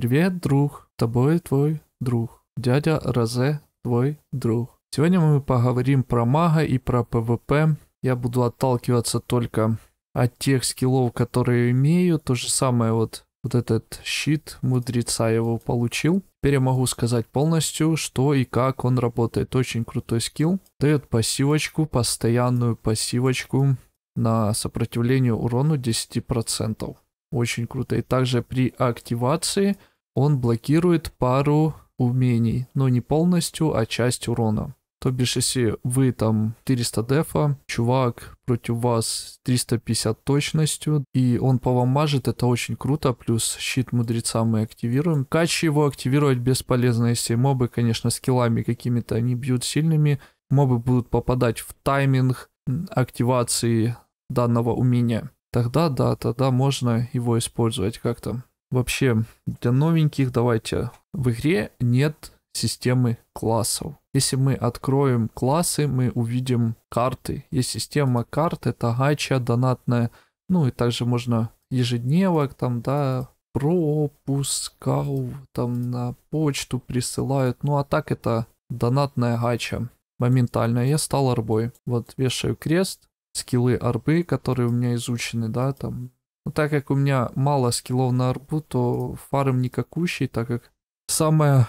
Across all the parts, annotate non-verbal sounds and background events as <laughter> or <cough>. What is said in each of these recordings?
Привет, друг, тобой твой друг. Дядя Розе твой друг. Сегодня мы поговорим про мага и про ПВП. Я буду отталкиваться только от тех скиллов, которые имею. То же самое вот вот этот щит мудреца я его получил. Теперь я могу сказать полностью, что и как он работает. Очень крутой скилл. Дает пассивочку, постоянную пассивочку на сопротивление урону 10%. Очень круто. И также при активации он блокирует пару умений, но не полностью, а часть урона. То бишь, если вы там 400 дефа, чувак против вас 350 точностью, и он по вам мажет, это очень круто, плюс щит мудреца мы активируем. Кач его активировать бесполезно, если мобы, конечно, скиллами какими-то они бьют сильными, мобы будут попадать в тайминг активации данного умения. Тогда да, тогда можно его использовать как-то. Вообще, для новеньких давайте. В игре нет системы классов. Если мы откроем классы, мы увидим карты. Есть система карт, это гача донатная. Ну и также можно ежедневок, там, да, пропускал, там на почту присылают. Ну а так это донатная гача моментально. Я стал арбой. Вот вешаю крест, скиллы арбы, которые у меня изучены, да, там. Но ну, так как у меня мало скиллов на арбу, то фарм никакущий, так как самая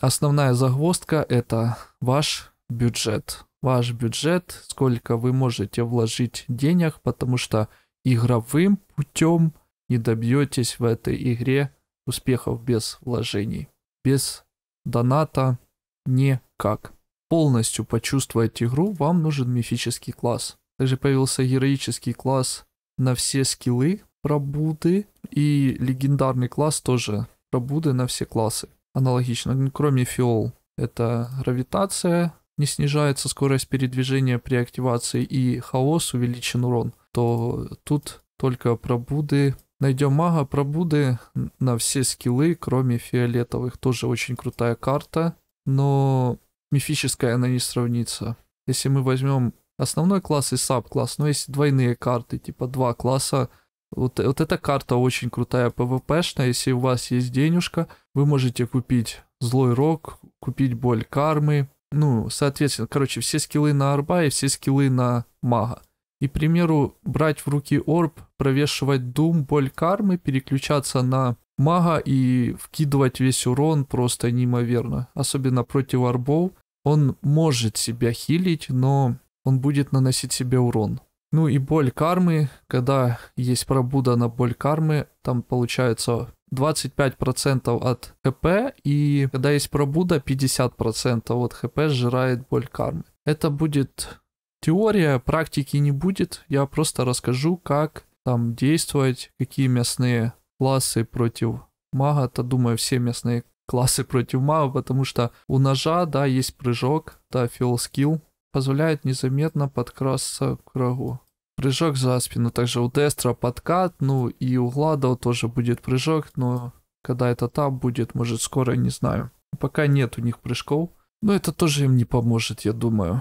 основная загвоздка это ваш бюджет. Ваш бюджет, сколько вы можете вложить денег, потому что игровым путем не добьетесь в этой игре успехов без вложений. Без доната никак. Полностью почувствовать игру вам нужен мифический класс. Также появился героический класс на все скиллы пробуды и легендарный класс тоже пробуды на все классы. Аналогично, ну, кроме фиол. Это гравитация, не снижается скорость передвижения при активации и хаос увеличен урон, то тут только пробуды Найдем мага пробуды на все скиллы, кроме фиолетовых. Тоже очень крутая карта, но мифическая она не сравнится. Если мы возьмем основной класс и саб-класс, но есть двойные карты, типа два класса. Вот, вот эта карта очень крутая, пвпшная, если у вас есть денежка, вы можете купить злой рок, купить боль кармы, ну, соответственно, короче, все скиллы на арба и все скиллы на мага. И, к примеру, брать в руки орб, провешивать дум, боль кармы, переключаться на мага и вкидывать весь урон просто неимоверно. Особенно против арбов. Он может себя хилить, но он будет наносить себе урон. Ну и боль кармы, когда есть пробуда на боль кармы, там получается 25% от хп, и когда есть пробуда, 50% от хп сжирает боль кармы. Это будет теория, практики не будет, я просто расскажу, как там действовать, какие мясные классы против мага, то думаю, все мясные классы против мага, потому что у ножа, да, есть прыжок, да, фил скилл, позволяют незаметно подкрасться к врагу. Прыжок за спину. Также у Дестра подкат, ну и у Гладова тоже будет прыжок, но когда это там будет, может скоро, не знаю. Пока нет у них прыжков, но это тоже им не поможет, я думаю.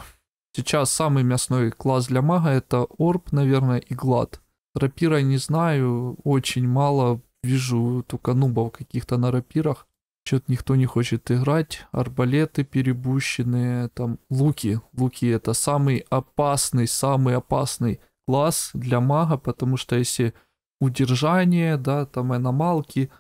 Сейчас самый мясной класс для мага это орб, наверное, и глад. Рапира не знаю, очень мало вижу только нубов каких-то на рапирах. Что-то никто не хочет играть. Арбалеты перебущенные, там луки. Луки это самый опасный, самый опасный класс для мага, потому что если удержание, да, там аномалки,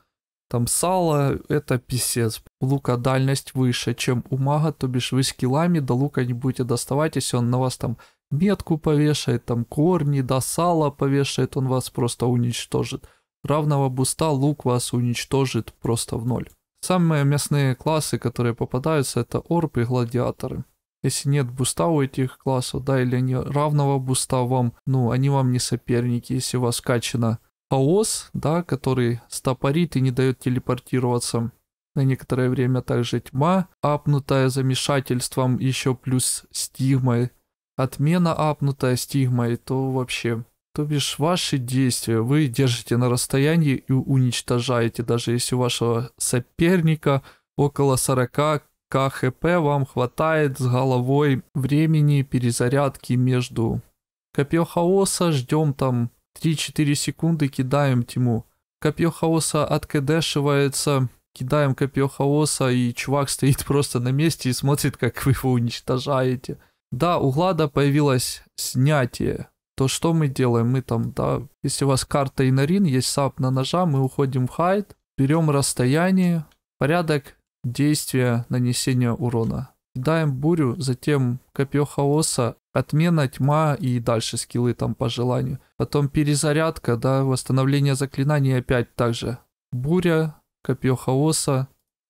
там сало, это писец. У лука дальность выше, чем у мага, то бишь вы скиллами до лука не будете доставать, если он на вас там метку повешает, там корни, до да, сала повешает, он вас просто уничтожит. Равного буста лук вас уничтожит просто в ноль. Самые мясные классы, которые попадаются, это орбы и гладиаторы. Если нет буста у этих классов, да, или они равного буста вам, ну, они вам не соперники. Если у вас скачано хаос, да, который стопорит и не дает телепортироваться. На некоторое время также тьма, апнутая замешательством, еще плюс стигмой. Отмена апнутая стигмой, то вообще то бишь ваши действия вы держите на расстоянии и уничтожаете, даже если у вашего соперника около 40 КХП вам хватает с головой времени перезарядки между. Копье хаоса ждем там 3-4 секунды, кидаем тьму. Копье хаоса откедешивается кидаем копье хаоса, и чувак стоит <laughs> просто на месте и смотрит, как вы его уничтожаете. Да, у Глада появилось снятие то что мы делаем? Мы там, да, если у вас карта Инарин, есть сап на ножа, мы уходим в хайд, берем расстояние, порядок действия нанесения урона. Кидаем бурю, затем копье хаоса, отмена, тьма и дальше скиллы там по желанию. Потом перезарядка, да, восстановление заклинаний опять также. Буря, копье хаоса,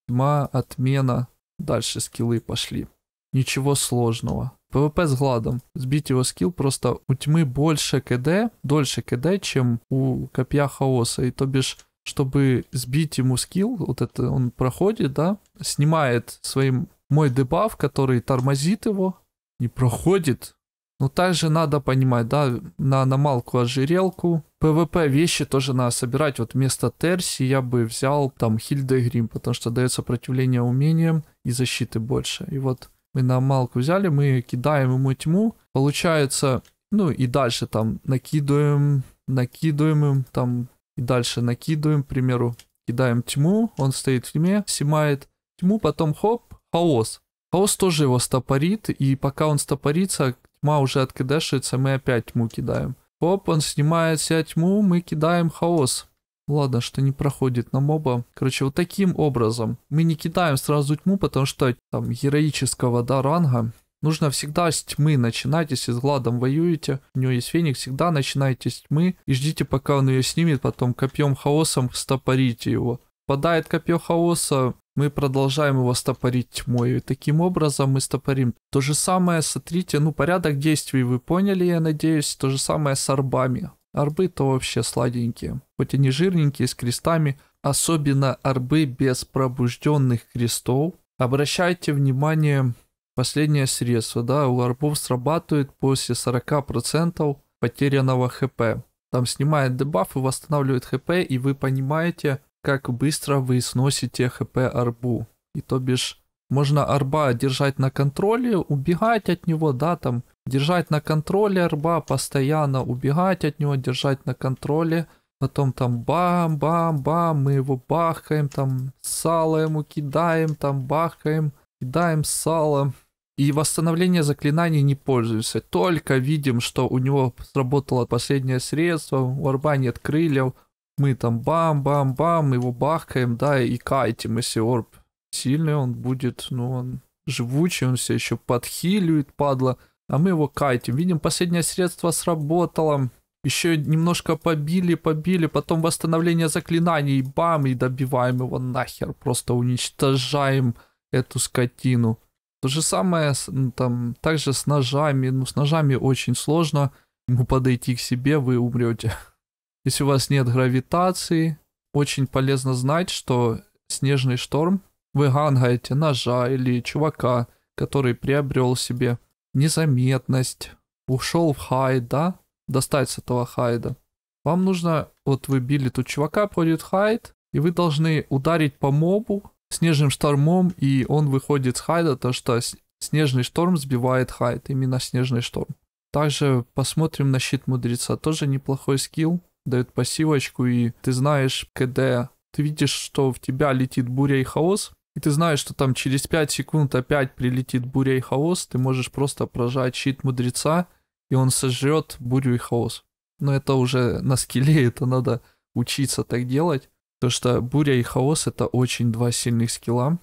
тьма, отмена, дальше скиллы пошли. Ничего сложного. ПВП с гладом. Сбить его скилл просто у тьмы больше КД, дольше КД, чем у копья хаоса. И то бишь, чтобы сбить ему скилл, вот это он проходит, да, снимает своим мой дебаф, который тормозит его, и проходит. Но ну, также надо понимать, да, на аномалку ожерелку. ПВП вещи тоже надо собирать. Вот вместо Терси я бы взял там Хильдегрим, потому что дает сопротивление умениям и защиты больше. И вот мы на малку взяли, мы кидаем ему тьму, получается, ну и дальше там накидываем, накидываем им там, и дальше накидываем, к примеру, кидаем тьму, он стоит в тьме, снимает тьму, потом хоп, хаос. Хаос тоже его стопорит, и пока он стопорится, тьма уже откидешивается, мы опять тьму кидаем. Хоп, он снимает себя тьму, мы кидаем хаос. Ладно, что не проходит на моба. Короче, вот таким образом. Мы не кидаем сразу тьму, потому что там героического да, ранга. Нужно всегда с тьмы начинать, если с Гладом воюете, у него есть феник, всегда начинайте с тьмы и ждите, пока он ее снимет, потом копьем хаосом стопорите его. Падает копье хаоса, мы продолжаем его стопорить тьмой. И таким образом мы стопорим. То же самое, смотрите, ну порядок действий вы поняли, я надеюсь, то же самое с арбами. Арбы-то вообще сладенькие, хоть они жирненькие, с крестами, особенно арбы без пробужденных крестов. Обращайте внимание, последнее средство, да, у арбов срабатывает после 40% потерянного хп. Там снимает дебаф и восстанавливает хп, и вы понимаете, как быстро вы сносите хп арбу. И то бишь, можно арба держать на контроле, убегать от него, да, там Держать на контроле рба, постоянно убегать от него, держать на контроле. Потом там бам-бам-бам, мы его бахаем, там сало ему кидаем, там бахаем, кидаем сало. И восстановление заклинаний не пользуемся. Только видим, что у него сработало последнее средство, у орба нет крыльев. Мы там бам-бам-бам, его бахаем, да, и кайтим, если орб сильный, он будет, ну, он живучий, он все еще подхилюет, падла а мы его кайтим. Видим, последнее средство сработало. Еще немножко побили, побили, потом восстановление заклинаний, бам, и добиваем его нахер. Просто уничтожаем эту скотину. То же самое там, также с ножами. Ну, с ножами очень сложно. Ему подойти к себе, вы умрете. <laughs> Если у вас нет гравитации, очень полезно знать, что снежный шторм вы гангаете ножа или чувака, который приобрел себе незаметность, ушел в хайд, да? Достать с этого хайда. Вам нужно, вот вы били тут чувака, проходит хайд, и вы должны ударить по мобу снежным штормом, и он выходит с хайда, то что снежный шторм сбивает хайд, именно снежный шторм. Также посмотрим на щит мудреца, тоже неплохой скилл, дает пассивочку, и ты знаешь КД, ты видишь, что в тебя летит буря и хаос, и ты знаешь, что там через 5 секунд опять прилетит буря и хаос, ты можешь просто прожать щит мудреца, и он сожрет бурю и хаос. Но это уже на скилле, <laughs> это надо учиться так делать. то что буря и хаос это очень два сильных скилла.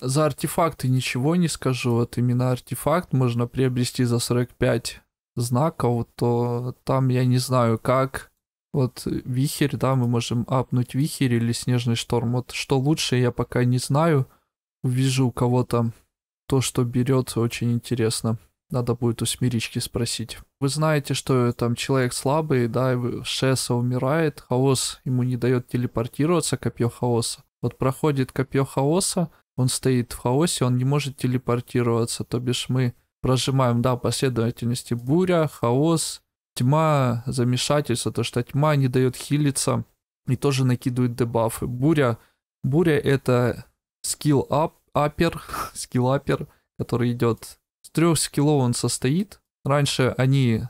За артефакты ничего не скажу. Вот именно артефакт можно приобрести за 45 знаков, то там я не знаю как вот э, вихрь, да, мы можем апнуть вихрь или снежный шторм. Вот что лучше, я пока не знаю. Увижу у кого-то то, что берет, очень интересно. Надо будет у Смирички спросить. Вы знаете, что э, там человек слабый, да, Шесса умирает, хаос ему не дает телепортироваться, копье хаоса. Вот проходит копье хаоса, он стоит в хаосе, он не может телепортироваться, то бишь мы прожимаем, да, последовательности буря, хаос, Тьма замешательство, то что тьма не дает хилиться и тоже накидывает дебафы. Буря, буря это скилл апер, скилл апер, который идет с трех скиллов он состоит. Раньше они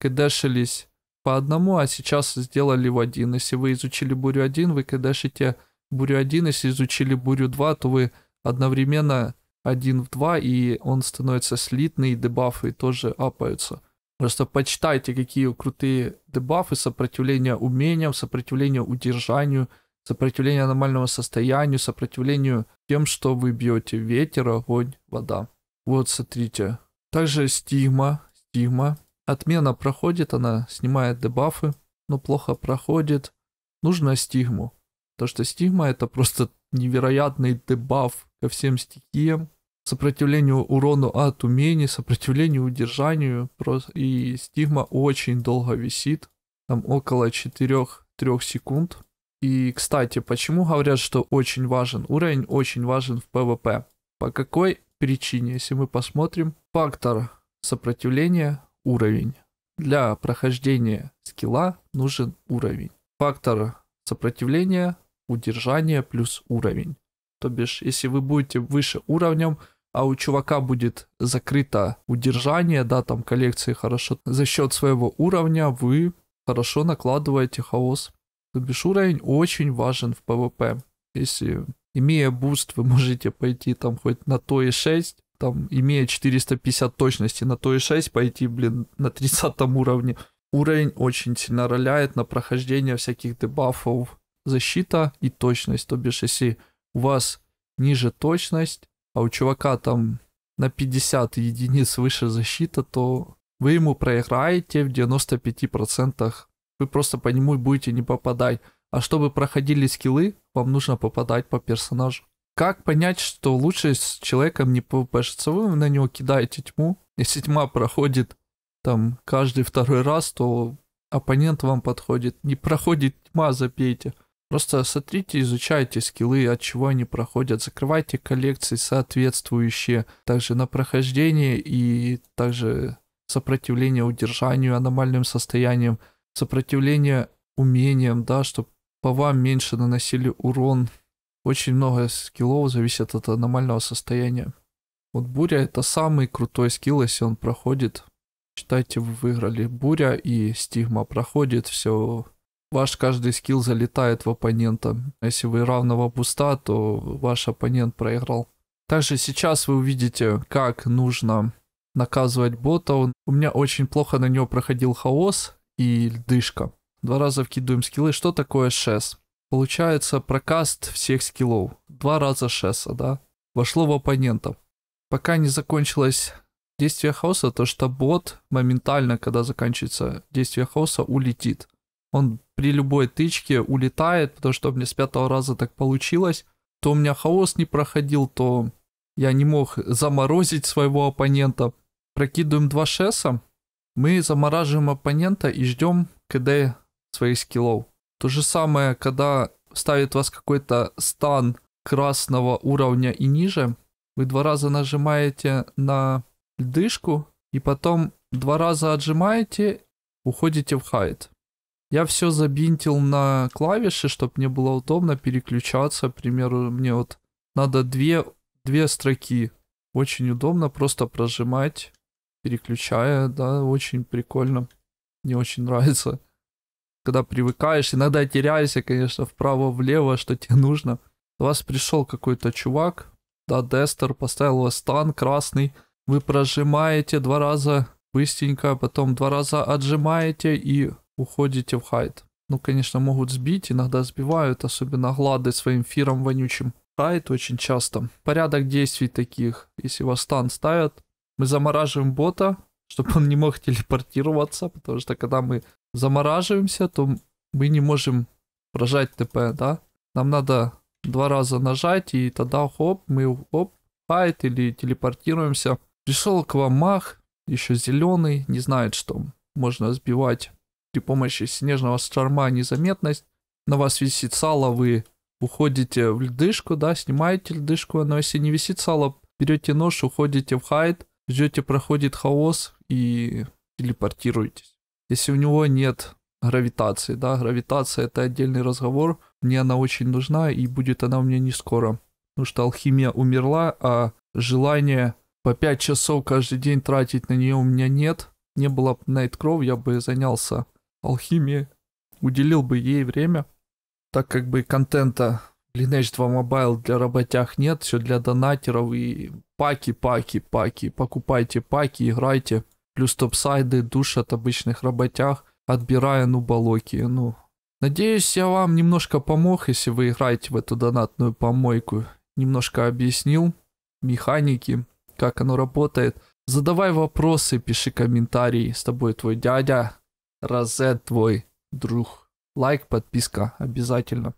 кэдэшились по одному, а сейчас сделали в один. Если вы изучили бурю один, вы кэдэшите бурю один. Если изучили бурю два, то вы одновременно один в два, и он становится слитный, и дебафы тоже апаются. Просто почитайте, какие крутые дебафы сопротивления умениям, сопротивления удержанию, сопротивления аномального состоянию, сопротивлению тем, что вы бьете. Ветер, огонь, вода. Вот, смотрите. Также стигма. Стигма. Отмена проходит, она снимает дебафы, но плохо проходит. Нужно стигму. То, что стигма это просто невероятный дебаф ко всем стихиям сопротивлению урону от умений, сопротивлению удержанию. И стигма очень долго висит, там около 4-3 секунд. И, кстати, почему говорят, что очень важен уровень, очень важен в ПВП? По какой причине, если мы посмотрим, фактор сопротивления – уровень. Для прохождения скилла нужен уровень. Фактор сопротивления – удержание плюс уровень. То бишь, если вы будете выше уровнем – а у чувака будет закрыто удержание, да, там коллекции хорошо. За счет своего уровня вы хорошо накладываете хаос. То бишь уровень очень важен в PvP. Если имея буст, вы можете пойти там хоть на то и 6, там, имея 450 точности на то и 6, пойти, блин, на 30 уровне. Уровень очень сильно роляет на прохождение всяких дебафов защита и точность. То бишь, если у вас ниже точность, а у чувака там на 50 единиц выше защита, то вы ему проиграете в 95%. Вы просто по нему будете не попадать. А чтобы проходили скиллы, вам нужно попадать по персонажу. Как понять, что лучше с человеком не пвпшиться? Вы на него кидаете тьму. Если тьма проходит там каждый второй раз, то оппонент вам подходит. Не проходит тьма, запейте. Просто смотрите, изучайте скиллы, от чего они проходят, закрывайте коллекции соответствующие также на прохождение и также сопротивление удержанию, аномальным состояниям, сопротивление умениям, да, чтобы по вам меньше наносили урон. Очень много скиллов зависит от аномального состояния. Вот буря это самый крутой скилл, если он проходит. Считайте, вы выиграли. Буря и стигма проходит, все ваш каждый скилл залетает в оппонента. Если вы равного пуста, то ваш оппонент проиграл. Также сейчас вы увидите, как нужно наказывать бота. У меня очень плохо на него проходил хаос и льдышка. Два раза вкидываем скиллы. Что такое шес? Получается прокаст всех скиллов. Два раза шеса, да? Вошло в оппонента. Пока не закончилось действие хаоса, то что бот моментально, когда заканчивается действие хаоса, улетит он при любой тычке улетает, потому что у меня с пятого раза так получилось. То у меня хаос не проходил, то я не мог заморозить своего оппонента. Прокидываем два шеса, мы замораживаем оппонента и ждем КД своих скиллов. То же самое, когда ставит вас какой-то стан красного уровня и ниже, вы два раза нажимаете на льдышку и потом два раза отжимаете, уходите в хайд. Я все забинтил на клавиши, чтобы мне было удобно переключаться. К примеру, мне вот надо две, две строки. Очень удобно просто прожимать, переключая, да, очень прикольно. Мне очень нравится. Когда привыкаешь, иногда теряешься, конечно, вправо-влево, что тебе нужно. У вас пришел какой-то чувак, да, Дестер, поставил у вас стан красный. Вы прожимаете два раза быстренько, потом два раза отжимаете и уходите в хайд. Ну, конечно, могут сбить, иногда сбивают, особенно глады своим фиром вонючим. Хайд очень часто. Порядок действий таких. Если вас стан ставят, мы замораживаем бота, <laughs> чтобы он не мог телепортироваться, потому что когда мы замораживаемся, то мы не можем прожать ТП, да? Нам надо два раза нажать, и тогда хоп, мы хоп, хайт или телепортируемся. Пришел к вам мах, еще зеленый, не знает, что можно сбивать при помощи снежного шарма незаметность. На вас висит сало, вы уходите в льдышку, да, снимаете льдышку, но если не висит сало, берете нож, уходите в хайд, ждете, проходит хаос и телепортируетесь. Если у него нет гравитации, да, гравитация это отдельный разговор, мне она очень нужна и будет она у меня не скоро. Потому что алхимия умерла, а желание по 5 часов каждый день тратить на нее у меня нет. Не было Найткров, я бы занялся алхимии, уделил бы ей время, так как бы контента Lineage 2 Mobile для работяг нет, все для донатеров и паки, паки, паки, покупайте паки, играйте, плюс топсайды душат обычных работяг, отбирая нубалоки, ну. Надеюсь, я вам немножко помог, если вы играете в эту донатную помойку, немножко объяснил механики, как оно работает. Задавай вопросы, пиши комментарии, с тобой твой дядя, Розет твой друг. Лайк, подписка обязательно.